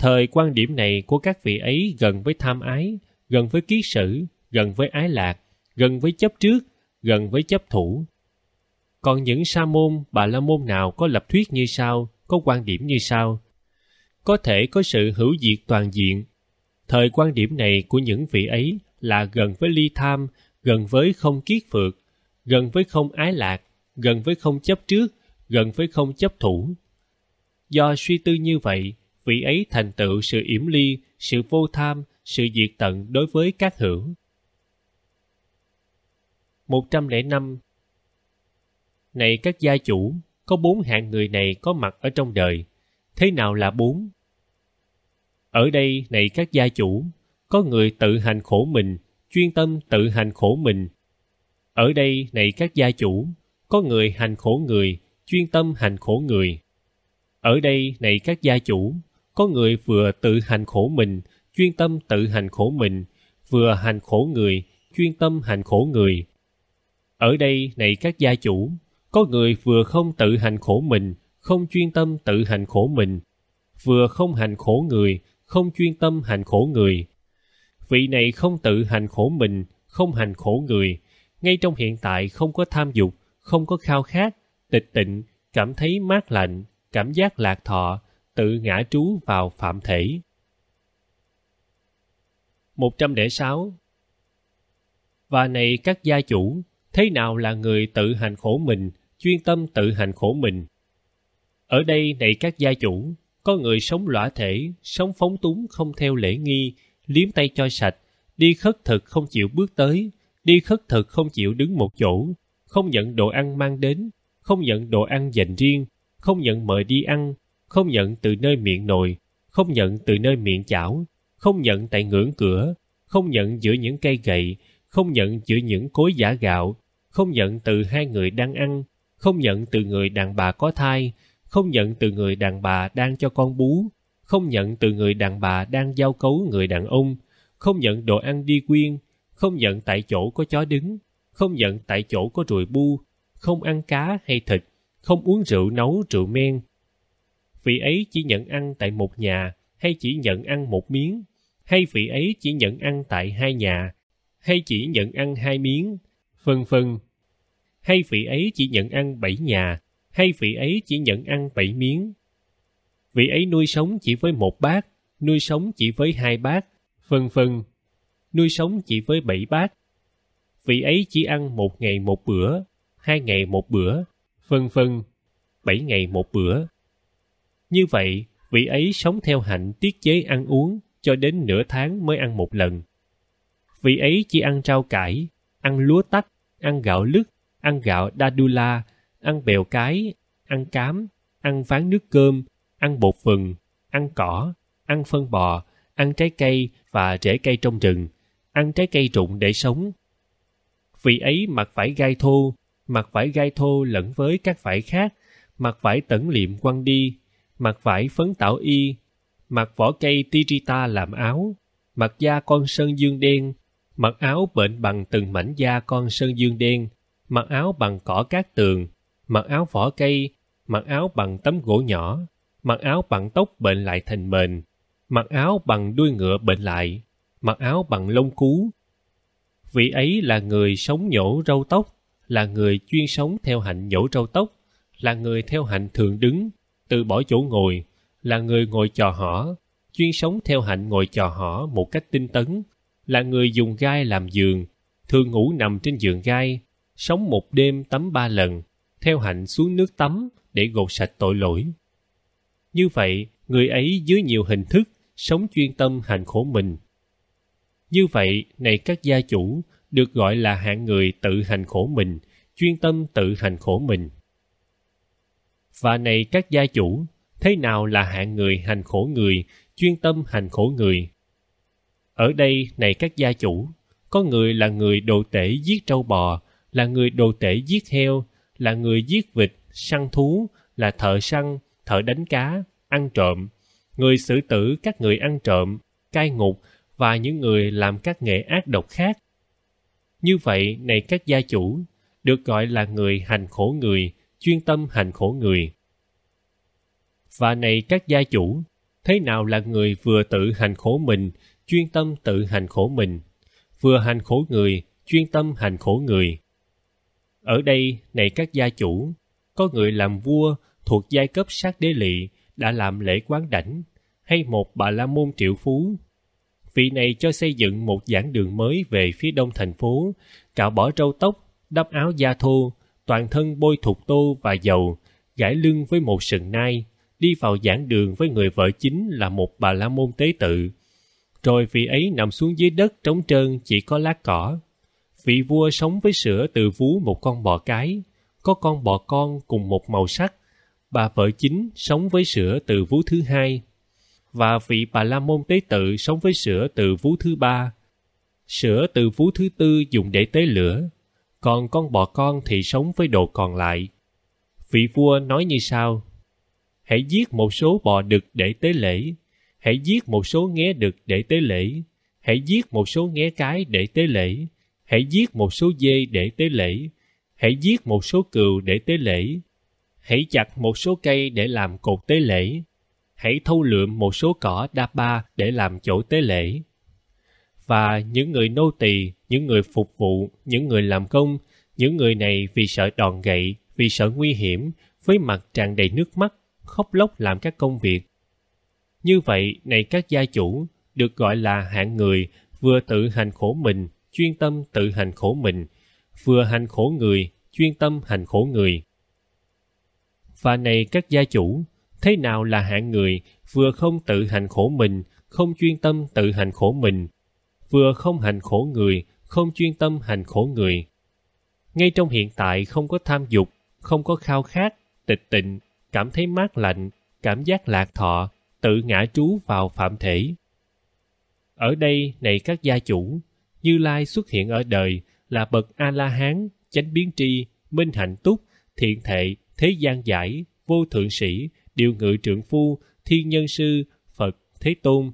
thời quan điểm này của các vị ấy gần với tham ái gần với ký sử gần với ái lạc gần với chấp trước gần với chấp thủ còn những sa môn bà la môn nào có lập thuyết như sau có quan điểm như sau có thể có sự hữu diệt toàn diện. Thời quan điểm này của những vị ấy là gần với ly tham, gần với không kiết phược gần với không ái lạc, gần với không chấp trước, gần với không chấp thủ. Do suy tư như vậy, vị ấy thành tựu sự yểm ly, sự vô tham, sự diệt tận đối với các hữu. 105 Này các gia chủ, có bốn hạng người này có mặt ở trong đời thế nào là bốn ở đây này các gia chủ có người tự hành khổ mình chuyên tâm tự hành khổ mình ở đây này các gia chủ có người hành khổ người chuyên tâm hành khổ người ở đây này các gia chủ có người vừa tự hành khổ mình chuyên tâm tự hành khổ mình vừa hành khổ người chuyên tâm hành khổ người ở đây này các gia chủ có người vừa không tự hành khổ mình không chuyên tâm tự hành khổ mình, vừa không hành khổ người, không chuyên tâm hành khổ người. Vị này không tự hành khổ mình, không hành khổ người, ngay trong hiện tại không có tham dục, không có khao khát, tịch tịnh, cảm thấy mát lạnh, cảm giác lạc thọ, tự ngã trú vào phạm thể. 106. Và này các gia chủ, thế nào là người tự hành khổ mình, chuyên tâm tự hành khổ mình? Ở đây này các gia chủ, có người sống lõa thể, sống phóng túng không theo lễ nghi, liếm tay cho sạch, đi khất thực không chịu bước tới, đi khất thực không chịu đứng một chỗ, không nhận đồ ăn mang đến, không nhận đồ ăn dành riêng, không nhận mời đi ăn, không nhận từ nơi miệng nồi, không nhận từ nơi miệng chảo, không nhận tại ngưỡng cửa, không nhận giữa những cây gậy, không nhận giữa những cối giả gạo, không nhận từ hai người đang ăn, không nhận từ người đàn bà có thai, không nhận từ người đàn bà đang cho con bú, không nhận từ người đàn bà đang giao cấu người đàn ông, không nhận đồ ăn đi quyên, không nhận tại chỗ có chó đứng, không nhận tại chỗ có ruồi bu, không ăn cá hay thịt, không uống rượu nấu rượu men. Vị ấy chỉ nhận ăn tại một nhà, hay chỉ nhận ăn một miếng, hay vị ấy chỉ nhận ăn tại hai nhà, hay chỉ nhận ăn hai miếng, vân vân. Hay vị ấy chỉ nhận ăn bảy nhà, hay vị ấy chỉ nhận ăn bảy miếng. Vị ấy nuôi sống chỉ với một bát, nuôi sống chỉ với hai bát, phân phân, Nuôi sống chỉ với bảy bát. Vị ấy chỉ ăn một ngày một bữa, hai ngày một bữa, phân phân, Bảy ngày một bữa. Như vậy, vị ấy sống theo hạnh tiết chế ăn uống cho đến nửa tháng mới ăn một lần. Vị ấy chỉ ăn rau cải, ăn lúa tắc, ăn gạo lứt, ăn gạo đa la ăn bèo cái, ăn cám, ăn ván nước cơm, ăn bột vừng, ăn cỏ, ăn phân bò, ăn trái cây và rễ cây trong rừng, ăn trái cây rụng để sống. Vì ấy mặc vải gai thô, mặc vải gai thô lẫn với các vải khác, mặc vải tẩn liệm quăng đi, mặc vải phấn tảo y, mặc vỏ cây tirita làm áo, mặc da con sơn dương đen, mặc áo bệnh bằng từng mảnh da con sơn dương đen, mặc áo bằng cỏ cát tường, mặc áo vỏ cây, mặc áo bằng tấm gỗ nhỏ, mặc áo bằng tóc bệnh lại thành mền, mặc áo bằng đuôi ngựa bệnh lại, mặc áo bằng lông cú. Vị ấy là người sống nhổ râu tóc, là người chuyên sống theo hạnh nhổ râu tóc, là người theo hạnh thường đứng, từ bỏ chỗ ngồi, là người ngồi trò hỏ, chuyên sống theo hạnh ngồi trò hỏ một cách tinh tấn, là người dùng gai làm giường, thường ngủ nằm trên giường gai, sống một đêm tắm ba lần, theo hạnh xuống nước tắm để gột sạch tội lỗi. Như vậy, người ấy dưới nhiều hình thức sống chuyên tâm hành khổ mình. Như vậy, này các gia chủ, được gọi là hạng người tự hành khổ mình, chuyên tâm tự hành khổ mình. Và này các gia chủ, thế nào là hạng người hành khổ người, chuyên tâm hành khổ người? Ở đây, này các gia chủ, có người là người đồ tể giết trâu bò, là người đồ tể giết heo, là người giết vịt, săn thú, là thợ săn, thợ đánh cá, ăn trộm, người xử tử các người ăn trộm, cai ngục và những người làm các nghệ ác độc khác. Như vậy, này các gia chủ, được gọi là người hành khổ người, chuyên tâm hành khổ người. Và này các gia chủ, thế nào là người vừa tự hành khổ mình, chuyên tâm tự hành khổ mình, vừa hành khổ người, chuyên tâm hành khổ người. Ở đây, này các gia chủ, có người làm vua thuộc giai cấp sát đế lỵ đã làm lễ quán đảnh, hay một bà la môn triệu phú. Vị này cho xây dựng một giảng đường mới về phía đông thành phố, cạo bỏ râu tóc, đắp áo da thô, toàn thân bôi thục tô và dầu, gãi lưng với một sừng nai, đi vào giảng đường với người vợ chính là một bà la môn tế tự. Rồi vị ấy nằm xuống dưới đất trống trơn chỉ có lá cỏ, vị vua sống với sữa từ vú một con bò cái, có con bò con cùng một màu sắc. Bà vợ chính sống với sữa từ vú thứ hai và vị bà la môn tế tự sống với sữa từ vú thứ ba. Sữa từ vú thứ tư dùng để tế lửa, còn con bò con thì sống với đồ còn lại. Vị vua nói như sau: Hãy giết một số bò đực để tế lễ, hãy giết một số nghé đực để tế lễ, hãy giết một số nghé cái để tế lễ, hãy giết một số dê để tế lễ, hãy giết một số cừu để tế lễ, hãy chặt một số cây để làm cột tế lễ, hãy thâu lượm một số cỏ đa ba để làm chỗ tế lễ. Và những người nô tỳ, những người phục vụ, những người làm công, những người này vì sợ đòn gậy, vì sợ nguy hiểm, với mặt tràn đầy nước mắt, khóc lóc làm các công việc. Như vậy, này các gia chủ, được gọi là hạng người vừa tự hành khổ mình chuyên tâm tự hành khổ mình, vừa hành khổ người, chuyên tâm hành khổ người. Và này các gia chủ, thế nào là hạng người vừa không tự hành khổ mình, không chuyên tâm tự hành khổ mình, vừa không hành khổ người, không chuyên tâm hành khổ người. Ngay trong hiện tại không có tham dục, không có khao khát, tịch tịnh, cảm thấy mát lạnh, cảm giác lạc thọ, tự ngã trú vào phạm thể. Ở đây, này các gia chủ, như Lai xuất hiện ở đời là bậc A-la-hán, chánh biến tri, minh hạnh túc, thiện thệ, thế gian giải, vô thượng sĩ, điều ngự trượng phu, thiên nhân sư, Phật, Thế Tôn.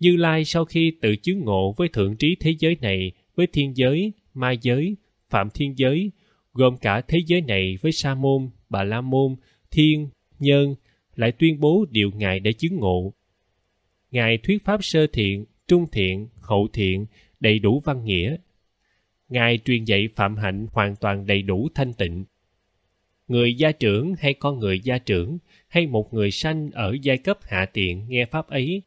Như Lai sau khi tự chứng ngộ với thượng trí thế giới này, với thiên giới, ma giới, phạm thiên giới, gồm cả thế giới này với sa môn, bà la môn, thiên, nhân, lại tuyên bố điều Ngài đã chứng ngộ. Ngài thuyết pháp sơ thiện, trung thiện, hậu thiện, đầy đủ văn nghĩa. Ngài truyền dạy phạm hạnh hoàn toàn đầy đủ thanh tịnh. Người gia trưởng hay con người gia trưởng hay một người sanh ở giai cấp hạ tiện nghe Pháp ấy.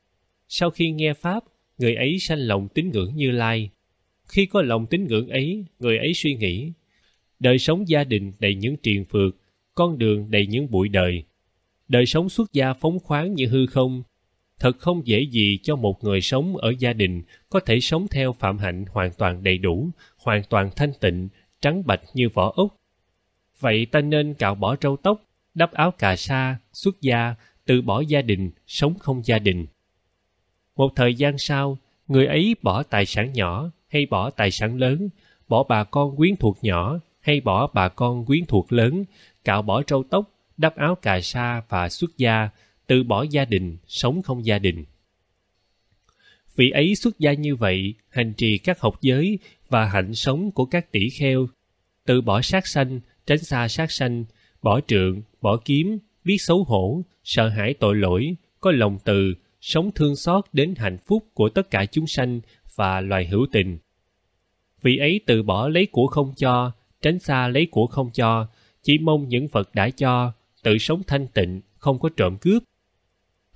Sau khi nghe Pháp, người ấy sanh lòng tín ngưỡng như lai. Khi có lòng tín ngưỡng ấy, người ấy suy nghĩ. Đời sống gia đình đầy những triền phượt, con đường đầy những bụi đời. Đời sống xuất gia phóng khoáng như hư không, thật không dễ gì cho một người sống ở gia đình có thể sống theo phạm hạnh hoàn toàn đầy đủ hoàn toàn thanh tịnh trắng bạch như vỏ ốc vậy ta nên cạo bỏ râu tóc đắp áo cà sa xuất gia từ bỏ gia đình sống không gia đình một thời gian sau người ấy bỏ tài sản nhỏ hay bỏ tài sản lớn bỏ bà con quyến thuộc nhỏ hay bỏ bà con quyến thuộc lớn cạo bỏ râu tóc đắp áo cà sa và xuất gia từ bỏ gia đình sống không gia đình vị ấy xuất gia như vậy hành trì các học giới và hạnh sống của các tỷ kheo từ bỏ sát sanh tránh xa sát sanh bỏ trượng bỏ kiếm biết xấu hổ sợ hãi tội lỗi có lòng từ sống thương xót đến hạnh phúc của tất cả chúng sanh và loài hữu tình vị ấy từ bỏ lấy của không cho tránh xa lấy của không cho chỉ mong những phật đã cho tự sống thanh tịnh không có trộm cướp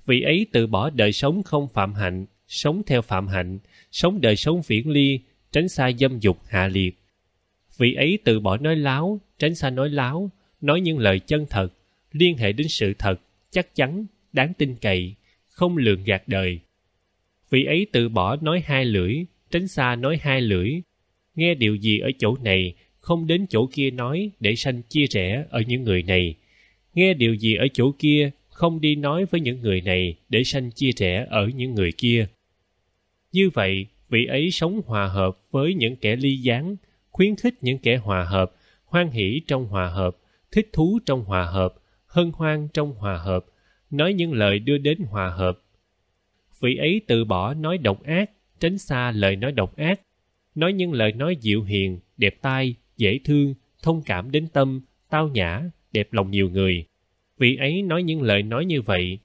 vị ấy từ bỏ đời sống không phạm hạnh sống theo phạm hạnh sống đời sống viễn ly tránh xa dâm dục hạ liệt vị ấy từ bỏ nói láo tránh xa nói láo nói những lời chân thật liên hệ đến sự thật chắc chắn đáng tin cậy không lường gạt đời vị ấy từ bỏ nói hai lưỡi tránh xa nói hai lưỡi nghe điều gì ở chỗ này không đến chỗ kia nói để sanh chia rẽ ở những người này nghe điều gì ở chỗ kia không đi nói với những người này để sanh chia rẽ ở những người kia. Như vậy, vị ấy sống hòa hợp với những kẻ ly gián, khuyến khích những kẻ hòa hợp, hoan hỷ trong hòa hợp, thích thú trong hòa hợp, hân hoan trong hòa hợp, nói những lời đưa đến hòa hợp. Vị ấy từ bỏ nói độc ác, tránh xa lời nói độc ác, nói những lời nói dịu hiền, đẹp tai, dễ thương, thông cảm đến tâm, tao nhã, đẹp lòng nhiều người vị ấy nói những lời nói như vậy.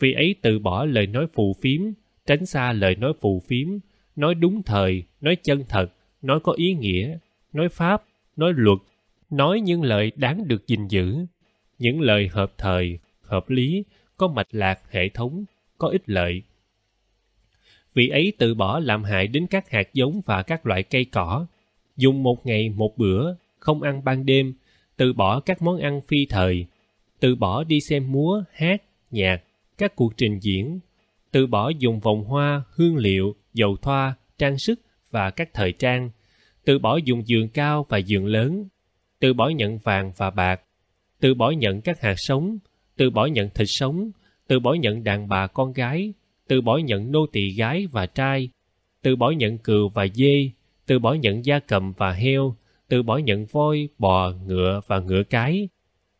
Vị ấy từ bỏ lời nói phù phiếm, tránh xa lời nói phù phiếm, nói đúng thời, nói chân thật, nói có ý nghĩa, nói pháp, nói luật, nói những lời đáng được gìn giữ, những lời hợp thời, hợp lý, có mạch lạc hệ thống, có ích lợi. Vị ấy từ bỏ làm hại đến các hạt giống và các loại cây cỏ, dùng một ngày một bữa, không ăn ban đêm, từ bỏ các món ăn phi thời, từ bỏ đi xem múa, hát, nhạc, các cuộc trình diễn, từ bỏ dùng vòng hoa, hương liệu, dầu thoa, trang sức và các thời trang, từ bỏ dùng giường cao và giường lớn, từ bỏ nhận vàng và bạc, từ bỏ nhận các hạt sống, từ bỏ nhận thịt sống, từ bỏ nhận đàn bà con gái, từ bỏ nhận nô tỳ gái và trai, từ bỏ nhận cừu và dê, từ bỏ nhận gia cầm và heo, từ bỏ nhận voi, bò, ngựa và ngựa cái,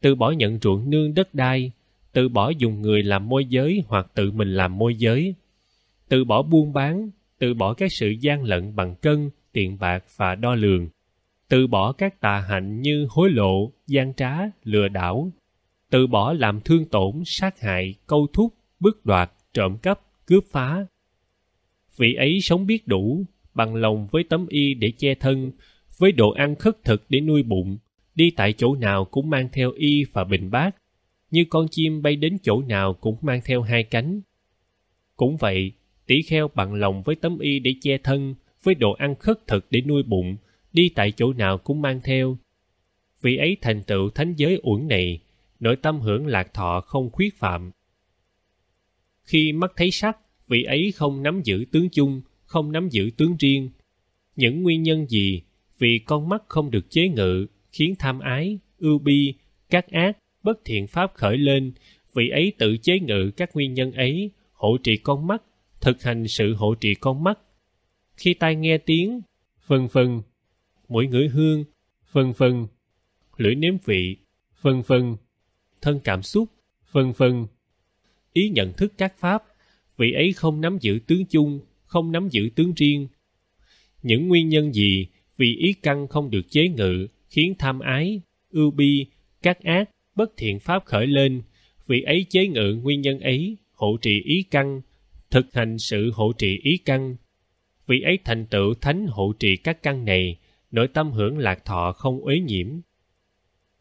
từ bỏ nhận ruộng nương đất đai, từ bỏ dùng người làm môi giới hoặc tự mình làm môi giới, từ bỏ buôn bán, từ bỏ các sự gian lận bằng cân, tiền bạc và đo lường, từ bỏ các tà hạnh như hối lộ, gian trá, lừa đảo, từ bỏ làm thương tổn, sát hại, câu thúc, bức đoạt, trộm cắp, cướp phá. Vị ấy sống biết đủ, bằng lòng với tấm y để che thân, với đồ ăn khất thực để nuôi bụng, đi tại chỗ nào cũng mang theo y và bình bát, như con chim bay đến chỗ nào cũng mang theo hai cánh. Cũng vậy, tỷ kheo bằng lòng với tấm y để che thân, với đồ ăn khất thực để nuôi bụng, đi tại chỗ nào cũng mang theo. Vì ấy thành tựu thánh giới uẩn này, nội tâm hưởng lạc thọ không khuyết phạm. Khi mắt thấy sắc, vị ấy không nắm giữ tướng chung, không nắm giữ tướng riêng. Những nguyên nhân gì? Vì con mắt không được chế ngự, khiến tham ái, ưu bi, các ác, bất thiện pháp khởi lên, vị ấy tự chế ngự các nguyên nhân ấy, hộ trì con mắt, thực hành sự hộ trì con mắt. Khi tai nghe tiếng, phần phần, mũi ngửi hương, phần phần, lưỡi nếm vị, phần phần, thân cảm xúc, phần phần. Ý nhận thức các pháp, vị ấy không nắm giữ tướng chung, không nắm giữ tướng riêng. Những nguyên nhân gì vì ý căn không được chế ngự, khiến tham ái, ưu bi, các ác, bất thiện pháp khởi lên, vị ấy chế ngự nguyên nhân ấy, hộ trì ý căn, thực hành sự hộ trì ý căn. Vị ấy thành tựu thánh hộ trì các căn này, nội tâm hưởng lạc thọ không uế nhiễm.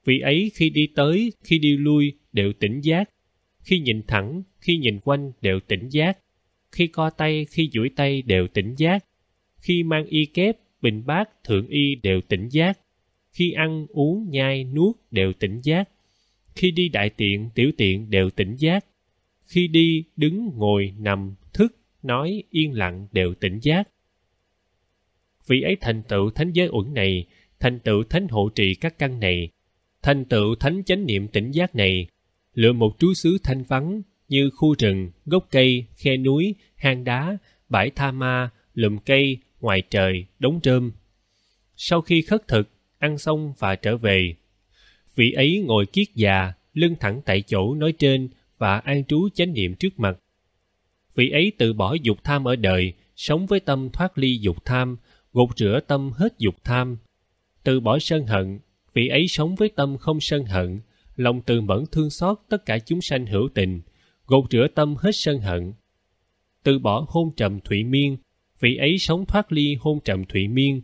Vị ấy khi đi tới, khi đi lui đều tỉnh giác, khi nhìn thẳng, khi nhìn quanh đều tỉnh giác, khi co tay, khi duỗi tay đều tỉnh giác, khi mang y kép, bình bát, thượng y đều tỉnh giác, khi ăn uống nhai nuốt đều tỉnh giác khi đi đại tiện tiểu tiện đều tỉnh giác khi đi đứng ngồi nằm thức nói yên lặng đều tỉnh giác vị ấy thành tựu thánh giới uẩn này thành tựu thánh hộ trì các căn này thành tựu thánh chánh niệm tỉnh giác này lựa một trú xứ thanh vắng như khu rừng gốc cây khe núi hang đá bãi tha ma lùm cây ngoài trời đống rơm sau khi khất thực ăn xong và trở về. Vị ấy ngồi kiết già, lưng thẳng tại chỗ nói trên và an trú chánh niệm trước mặt. Vị ấy từ bỏ dục tham ở đời, sống với tâm thoát ly dục tham, gột rửa tâm hết dục tham. Từ bỏ sân hận, vị ấy sống với tâm không sân hận, lòng từ mẫn thương xót tất cả chúng sanh hữu tình, gột rửa tâm hết sân hận. Từ bỏ hôn trầm thủy miên, vị ấy sống thoát ly hôn trầm thủy miên,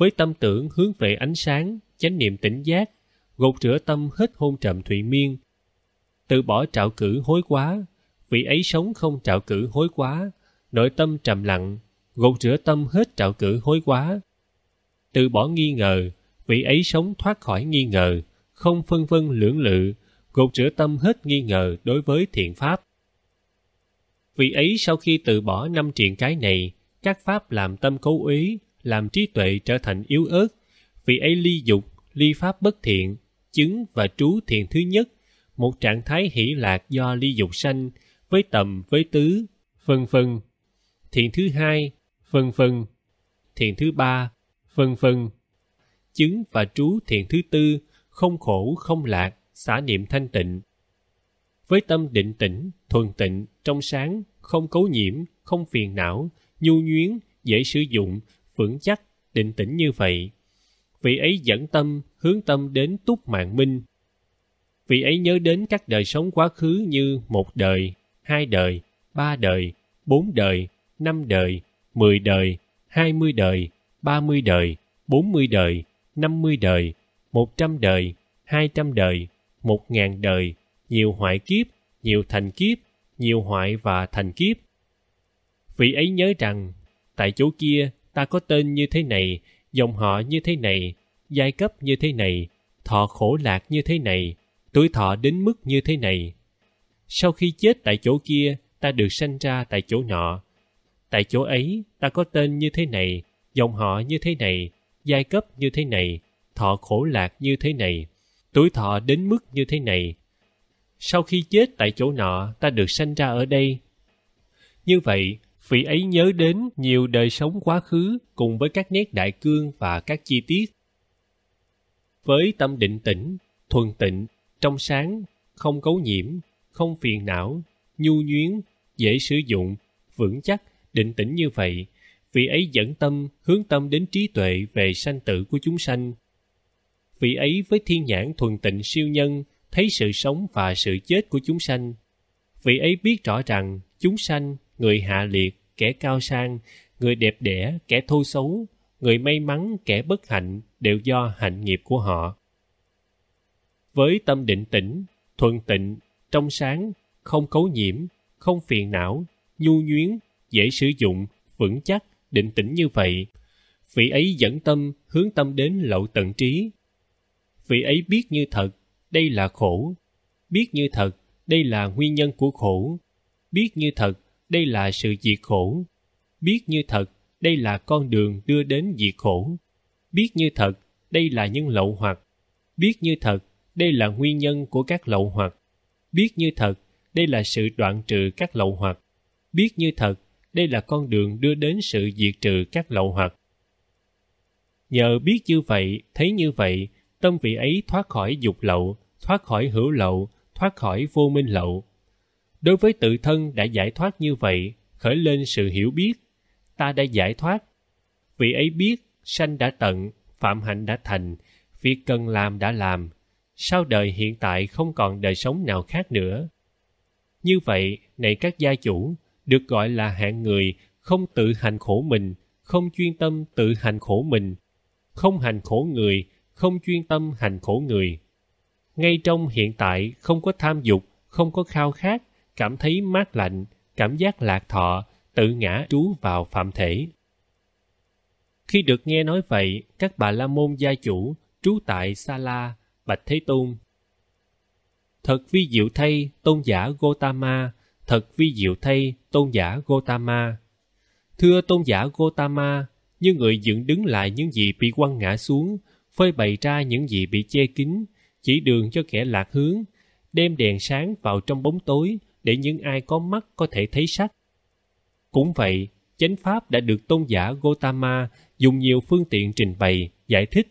với tâm tưởng hướng về ánh sáng chánh niệm tỉnh giác gột rửa tâm hết hôn trầm thụy miên tự bỏ trạo cử hối quá vị ấy sống không trạo cử hối quá nội tâm trầm lặng gột rửa tâm hết trạo cử hối quá tự bỏ nghi ngờ vị ấy sống thoát khỏi nghi ngờ không phân vân lưỡng lự gột rửa tâm hết nghi ngờ đối với thiện pháp vị ấy sau khi từ bỏ năm triền cái này các pháp làm tâm cấu ý làm trí tuệ trở thành yếu ớt vì ấy ly dục ly pháp bất thiện chứng và trú thiền thứ nhất một trạng thái hỷ lạc do ly dục sanh với tầm với tứ phân phân thiền thứ hai phân phân thiền thứ ba phân phân chứng và trú thiền thứ tư không khổ không lạc xả niệm thanh tịnh với tâm định tĩnh thuần tịnh trong sáng không cấu nhiễm không phiền não nhu nhuyến dễ sử dụng vững chắc định tĩnh như vậy vị ấy dẫn tâm hướng tâm đến túc mạng minh vị ấy nhớ đến các đời sống quá khứ như một đời hai đời ba đời bốn đời năm đời mười đời hai mươi đời ba mươi đời bốn mươi đời năm mươi đời một trăm đời hai trăm đời một ngàn đời nhiều hoại kiếp nhiều thành kiếp nhiều hoại và thành kiếp vị ấy nhớ rằng tại chỗ kia ta có tên như thế này, dòng họ như thế này, giai cấp như thế này, thọ khổ lạc như thế này, tuổi thọ đến mức như thế này. Sau khi chết tại chỗ kia, ta được sanh ra tại chỗ nọ. Tại chỗ ấy, ta có tên như thế này, dòng họ như thế này, giai cấp như thế này, thọ khổ lạc như thế này, tuổi thọ đến mức như thế này. Sau khi chết tại chỗ nọ, ta được sanh ra ở đây. Như vậy, vì ấy nhớ đến nhiều đời sống quá khứ cùng với các nét đại cương và các chi tiết với tâm định tĩnh thuần tịnh trong sáng không cấu nhiễm không phiền não nhu nhuyến dễ sử dụng vững chắc định tĩnh như vậy vị ấy dẫn tâm hướng tâm đến trí tuệ về sanh tử của chúng sanh vị ấy với thiên nhãn thuần tịnh siêu nhân thấy sự sống và sự chết của chúng sanh vị ấy biết rõ rằng chúng sanh người hạ liệt kẻ cao sang, người đẹp đẽ, kẻ thô xấu, người may mắn, kẻ bất hạnh đều do hạnh nghiệp của họ. Với tâm định tĩnh, thuần tịnh, trong sáng, không cấu nhiễm, không phiền não, nhu nhuyến, dễ sử dụng, vững chắc, định tĩnh như vậy, vị ấy dẫn tâm hướng tâm đến lậu tận trí. Vị ấy biết như thật, đây là khổ. Biết như thật, đây là nguyên nhân của khổ. Biết như thật, đây là sự diệt khổ biết như thật đây là con đường đưa đến diệt khổ biết như thật đây là nhân lậu hoặc biết như thật đây là nguyên nhân của các lậu hoặc biết như thật đây là sự đoạn trừ các lậu hoặc biết như thật đây là con đường đưa đến sự diệt trừ các lậu hoặc nhờ biết như vậy thấy như vậy tâm vị ấy thoát khỏi dục lậu thoát khỏi hữu lậu thoát khỏi vô minh lậu đối với tự thân đã giải thoát như vậy khởi lên sự hiểu biết ta đã giải thoát vị ấy biết sanh đã tận phạm hạnh đã thành việc cần làm đã làm sau đời hiện tại không còn đời sống nào khác nữa như vậy này các gia chủ được gọi là hạng người không tự hành khổ mình không chuyên tâm tự hành khổ mình không hành khổ người không chuyên tâm hành khổ người ngay trong hiện tại không có tham dục không có khao khát cảm thấy mát lạnh, cảm giác lạc thọ, tự ngã trú vào phạm thể. Khi được nghe nói vậy, các bà la môn gia chủ trú tại Sa La, Bạch Thế Tôn. Thật vi diệu thay, tôn giả Gotama, thật vi diệu thay, tôn giả Gotama. Thưa tôn giả Gotama, như người dựng đứng lại những gì bị quăng ngã xuống, phơi bày ra những gì bị che kín, chỉ đường cho kẻ lạc hướng, đem đèn sáng vào trong bóng tối, để những ai có mắt có thể thấy sắc. Cũng vậy, chánh pháp đã được tôn giả Gotama dùng nhiều phương tiện trình bày, giải thích.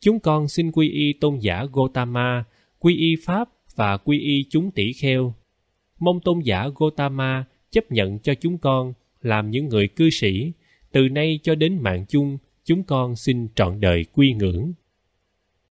Chúng con xin quy y tôn giả Gotama, quy y pháp và quy y chúng tỷ kheo. Mong tôn giả Gotama chấp nhận cho chúng con làm những người cư sĩ, từ nay cho đến mạng chung, chúng con xin trọn đời quy ngưỡng.